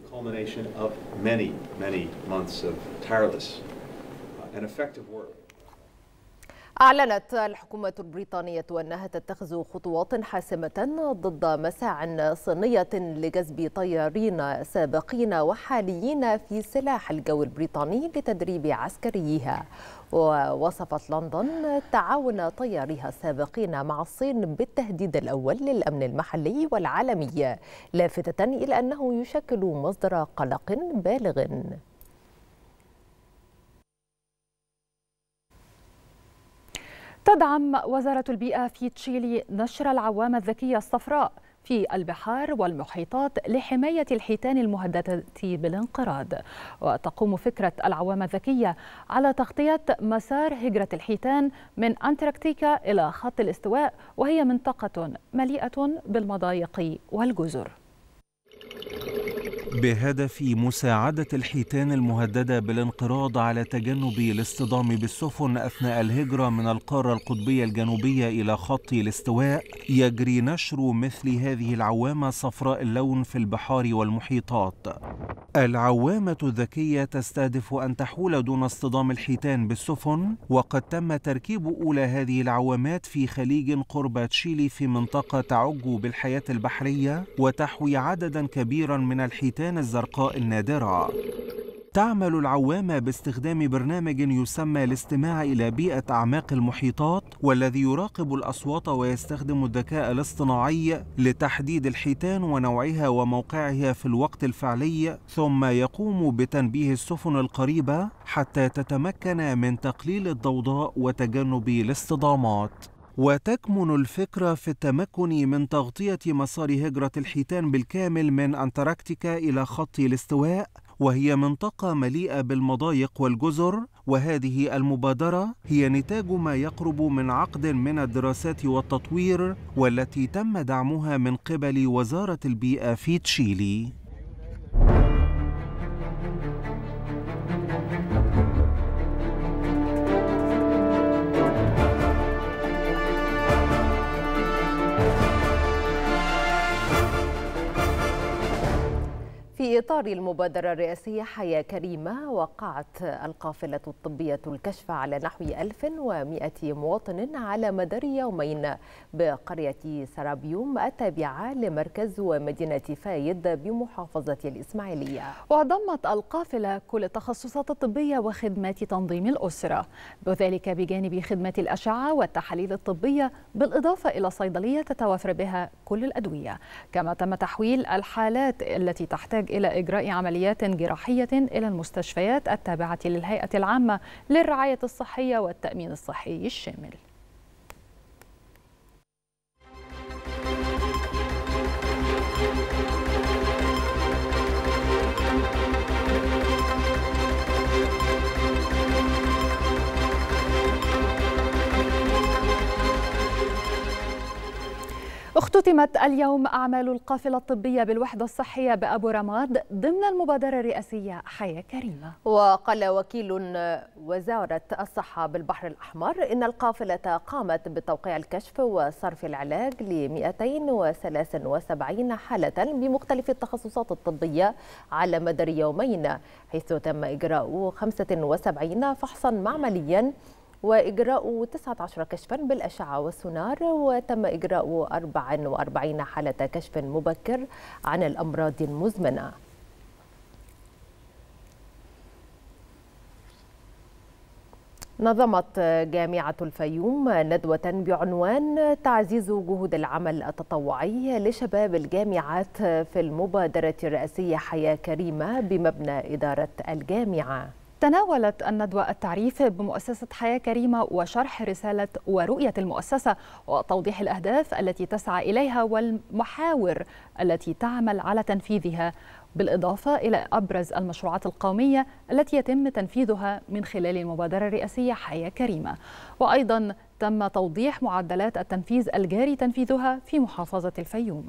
أعلنت الحكومة البريطانية أنها تتخذ خطوات حاسمة ضد مساع صينية لجذب طيارين سابقين وحاليين في سلاح الجو البريطاني لتدريب عسكريها ووصفت لندن تعاون طياريها السابقين مع الصين بالتهديد الأول للأمن المحلي والعالمي لافتة إلى أنه يشكل مصدر قلق بالغ تدعم وزارة البيئة في تشيلي نشر العوامة الذكية الصفراء في البحار والمحيطات لحماية الحيتان المهددة بالانقراض وتقوم فكرة العوامة الذكية على تغطية مسار هجرة الحيتان من أنتاركتيكا إلى خط الاستواء وهي منطقة مليئة بالمضايق والجزر بهدف مساعدة الحيتان المهددة بالانقراض على تجنب الاصطدام بالسفن أثناء الهجرة من القارة القطبية الجنوبية إلى خط الاستواء يجري نشر مثل هذه العوامة صفراء اللون في البحار والمحيطات العوامة الذكية تستهدف أن تحول دون اصطدام الحيتان بالسفن وقد تم تركيب أولى هذه العوامات في خليج قرب تشيلي في منطقة تعج بالحياة البحرية وتحوي عددا كبيرا من الحيتان الختان الزرقاء النادرة تعمل العوامة باستخدام برنامج يسمى الاستماع إلى بيئة أعماق المحيطات والذي يراقب الأصوات ويستخدم الذكاء الاصطناعي لتحديد الحيتان ونوعها وموقعها في الوقت الفعلي ثم يقوم بتنبيه السفن القريبة حتى تتمكن من تقليل الضوضاء وتجنب الاصطدامات وتكمن الفكرة في التمكن من تغطية مسار هجرة الحيتان بالكامل من أنتاركتيكا إلى خط الاستواء وهي منطقة مليئة بالمضايق والجزر وهذه المبادرة هي نتاج ما يقرب من عقد من الدراسات والتطوير والتي تم دعمها من قبل وزارة البيئة في تشيلي إطار المبادرة الرئاسية حياة كريمة وقعت القافلة الطبية الكشف على نحو 1100 مواطن على مدار يومين بقرية سرابيوم التابعة لمركز ومدينة فايد بمحافظة الإسماعيلية وضمت القافلة كل التخصصات الطبية وخدمات تنظيم الأسرة وذلك بجانب خدمة الأشعة والتحاليل الطبية بالإضافة إلى صيدلية تتوافر بها كل الأدوية كما تم تحويل الحالات التي تحتاج إلى إجراء عمليات جراحية إلى المستشفيات التابعة للهيئة العامة للرعاية الصحية والتأمين الصحي الشامل اختتمت اليوم أعمال القافلة الطبية بالوحدة الصحية بأبو رماد ضمن المبادرة الرئاسية حياة كريمة وقال وكيل وزارة الصحة بالبحر الأحمر إن القافلة قامت بتوقيع الكشف وصرف العلاج ل 273 حالة بمختلف التخصصات الطبية على مدار يومين حيث تم إجراء 75 فحصا معمليا وإجراء 19 كشفا بالأشعة والسونار وتم إجراء 44 حالة كشف مبكر عن الأمراض المزمنة نظمت جامعة الفيوم ندوة بعنوان تعزيز جهود العمل التطوعي لشباب الجامعات في المبادرة الرئاسية حياة كريمة بمبنى إدارة الجامعة تناولت الندوة التعريف بمؤسسة حياة كريمة وشرح رسالة ورؤية المؤسسة وتوضيح الأهداف التي تسعى إليها والمحاور التي تعمل على تنفيذها بالإضافة إلى أبرز المشروعات القومية التي يتم تنفيذها من خلال المبادرة الرئاسية حياة كريمة وأيضا تم توضيح معدلات التنفيذ الجاري تنفيذها في محافظة الفيوم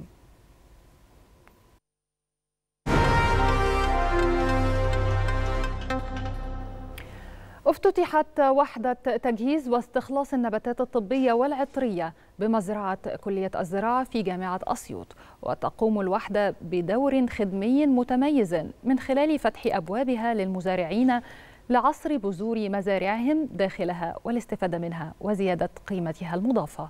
افتتحت وحدة تجهيز واستخلاص النباتات الطبية والعطرية بمزرعة كلية الزراعة في جامعة أسيوط وتقوم الوحدة بدور خدمي متميز من خلال فتح أبوابها للمزارعين لعصر بذور مزارعهم داخلها والاستفادة منها وزيادة قيمتها المضافة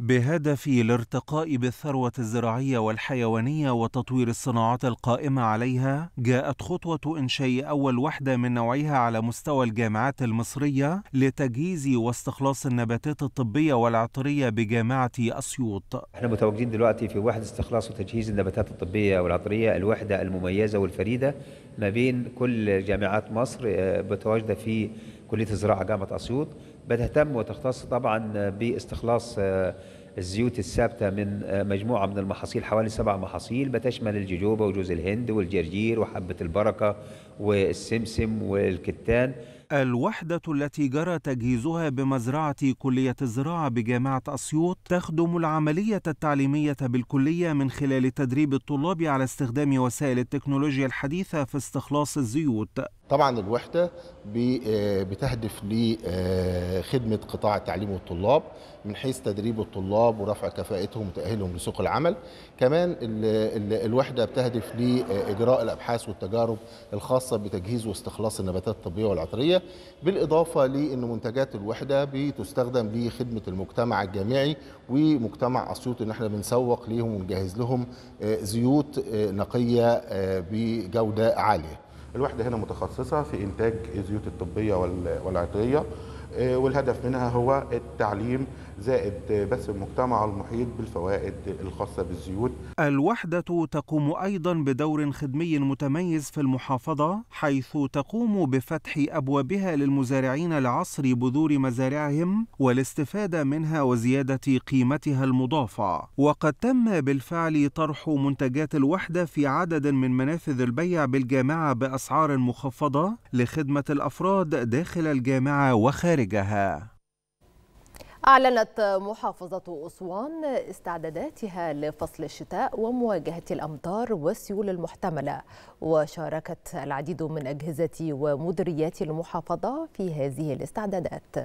بهدف الارتقاء بالثروة الزراعية والحيوانية وتطوير الصناعات القائمة عليها، جاءت خطوة إنشاء أول وحدة من نوعها على مستوى الجامعات المصرية لتجهيز واستخلاص النباتات الطبية والعطرية بجامعة أسيوط. احنا متواجدين دلوقتي في وحدة استخلاص وتجهيز النباتات الطبية والعطرية، الوحدة المميزة والفريدة ما بين كل جامعات مصر آه، متواجدة في كلية الزراعة جامعة أسيوط. بتهتم وتختص طبعا باستخلاص آه، الزيوت الثابته من آه، مجموعه من المحاصيل حوالي سبع محاصيل بتشمل الجوجوبا وجوز الهند والجرجير وحبه البركه والسمسم والكتان الوحدة التي جرى تجهيزها بمزرعة كلية الزراعة بجامعة أسيوط تخدم العملية التعليمية بالكلية من خلال تدريب الطلاب على استخدام وسائل التكنولوجيا الحديثة في استخلاص الزيوت طبعا الوحدة آه، بتهدف لخدمة آه، قطاع التعليم والطلاب من حيث تدريب الطلاب ورفع كفاءتهم وتأهيلهم لسوق العمل كمان الوحدة بتهدف لإجراء آه، الأبحاث والتجارب الخاصة بتجهيز واستخلاص النباتات الطبية والعطرية بالإضافة لأن منتجات الوحدة بتستخدم لخدمة المجتمع الجامعي ومجتمع أسيوط إن احنا بنسوق ليهم ونجهز لهم زيوت نقية بجودة عالية الوحده هنا متخصصه في انتاج الزيوت الطبيه والعطريه آه، والهدف منها هو التعليم زائد بس المجتمع المحيط بالفوائد الخاصة بالزيوت الوحدة تقوم أيضا بدور خدمي متميز في المحافظة حيث تقوم بفتح أبوابها للمزارعين لعصر بذور مزارعهم والاستفادة منها وزيادة قيمتها المضافة وقد تم بالفعل طرح منتجات الوحدة في عدد من منافذ البيع بالجامعة بأسعار مخفضة لخدمة الأفراد داخل الجامعة وخارجها أعلنت محافظة أسوان استعداداتها لفصل الشتاء ومواجهة الأمطار والسيول المحتملة وشاركت العديد من أجهزة ومديريات المحافظة في هذه الاستعدادات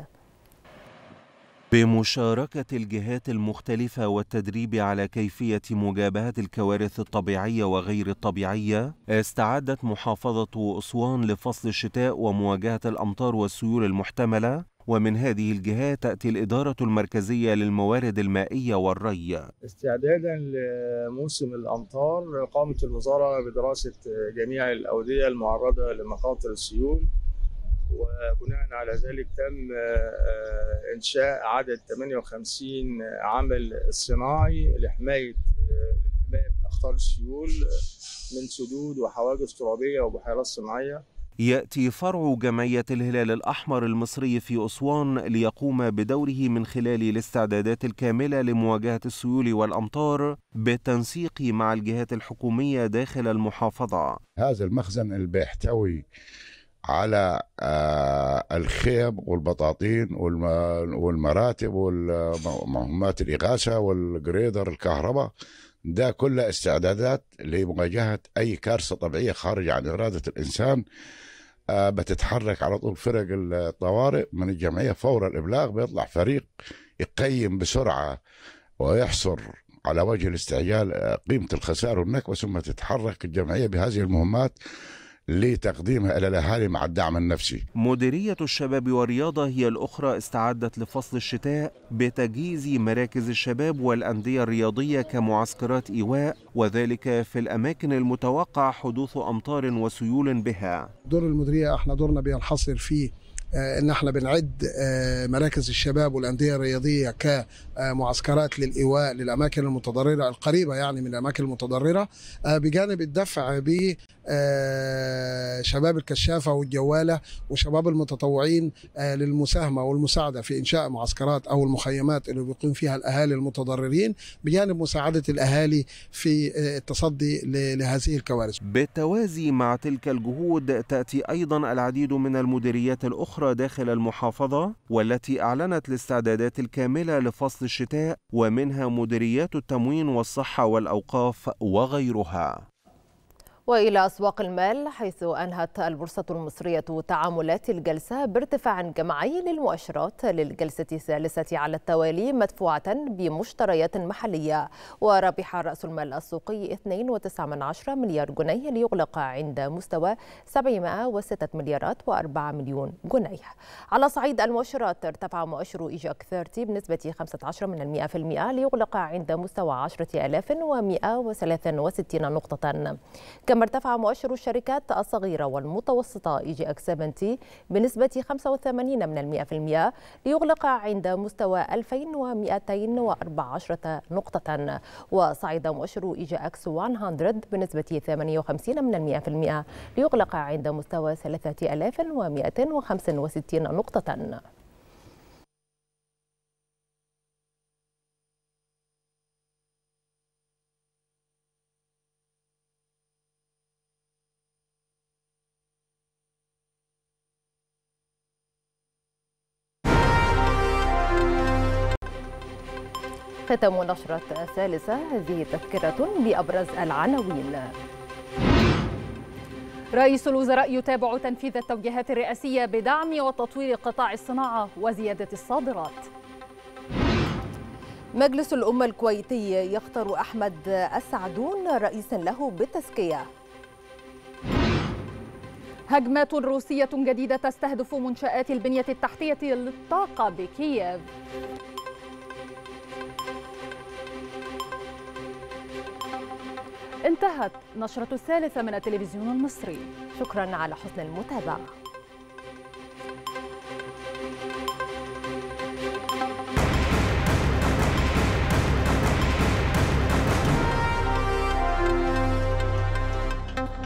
بمشاركة الجهات المختلفة والتدريب على كيفية مجابهة الكوارث الطبيعية وغير الطبيعية، استعدت محافظة أسوان لفصل الشتاء ومواجهة الأمطار والسيول المحتملة ومن هذه الجهات تأتي الإدارة المركزية للموارد المائية والري استعدادا لموسم الأمطار قامت الوزارة بدراسة جميع الأودية المعرضة لمخاطر السيول وبناء على ذلك تم آه، إنشاء عدد 58 عمل صناعي لحماية من أخطار السيول من سدود وحواجز ترابية وبحيرات صناعية يأتي فرع جمعية الهلال الأحمر المصري في أسوان ليقوم بدوره من خلال الاستعدادات الكاملة لمواجهة السيول والأمطار بالتنسيق مع الجهات الحكومية داخل المحافظة هذا المخزن اللي بيحتوي على آه، الخيم والبطاطين والمراتب والمهمات الإغاثة والجريدر الكهرباء ده كله استعدادات لمواجهة أي كارثة طبيعية خارجة عن إرادة الإنسان بتتحرك على طول فرق الطوارئ من الجمعية فور الإبلاغ بيطلع فريق يقيم بسرعة ويحصر على وجه الاستعجال آه، قيمة الخسارة والنكبة ثم تتحرك الجمعية بهذه المهمات لتقديمها إلى الأهالي مع الدعم النفسي مديرية الشباب والرياضة هي الأخرى استعدت لفصل الشتاء بتجهيز مراكز الشباب والأندية الرياضية كمعسكرات إيواء وذلك في الأماكن المتوقع حدوث أمطار وسيول بها دور المديرية احنا دورنا بينحصر في آه، ان احنا بنعد آه، مراكز الشباب والانديه الرياضيه كمعسكرات للايواء للاماكن المتضرره القريبه يعني من الاماكن المتضرره آه، بجانب الدفع ب آه، شباب الكشافه والجواله وشباب المتطوعين آه، للمساهمه والمساعده في انشاء معسكرات او المخيمات اللي بيقيم فيها الاهالي المتضررين بجانب مساعده الاهالي في آه، التصدي لهذه الكوارث. بالتوازي مع تلك الجهود تاتي ايضا العديد من المديريات الاخرى داخل المحافظه والتي اعلنت الاستعدادات الكامله لفصل الشتاء ومنها مديريات التموين والصحه والاوقاف وغيرها. وإلى أسواق المال حيث أنهت البورصة المصرية تعاملات الجلسة بارتفاع جمعي للمؤشرات للجلسة الثالثة على التوالي مدفوعة بمشتريات محلية وربح رأس المال السوقي 2.9 مليار جنيه ليغلق عند مستوى 706 مليارات و4 مليون جنيه على صعيد المؤشرات ارتفع مؤشر إيجاك 30 بنسبة 15 من المئة ليغلق عند مستوى 10163 نقطة كما ارتفع مؤشر الشركات الصغيرة والمتوسطة إي جي إكس 70 بنسبة 85 من المئة ليغلق عند مستوى 2214 نقطة وصعد مؤشر إي جي إكس 100 بنسبة 58 من المئة ليغلق عند مستوى 3165 نقطة ختام نشرة ثالثة هذه تذكرة بأبرز العناوين رئيس الوزراء يتابع تنفيذ التوجيهات الرئاسية بدعم وتطوير قطاع الصناعة وزيادة الصادرات مجلس الأمة الكويتي يختار أحمد السعدون رئيسا له بالتزكية هجمات روسية جديدة تستهدف منشآت البنية التحتية للطاقة بكييف انتهت نشرة الثالثة من التلفزيون المصري شكرا على حسن المتابعة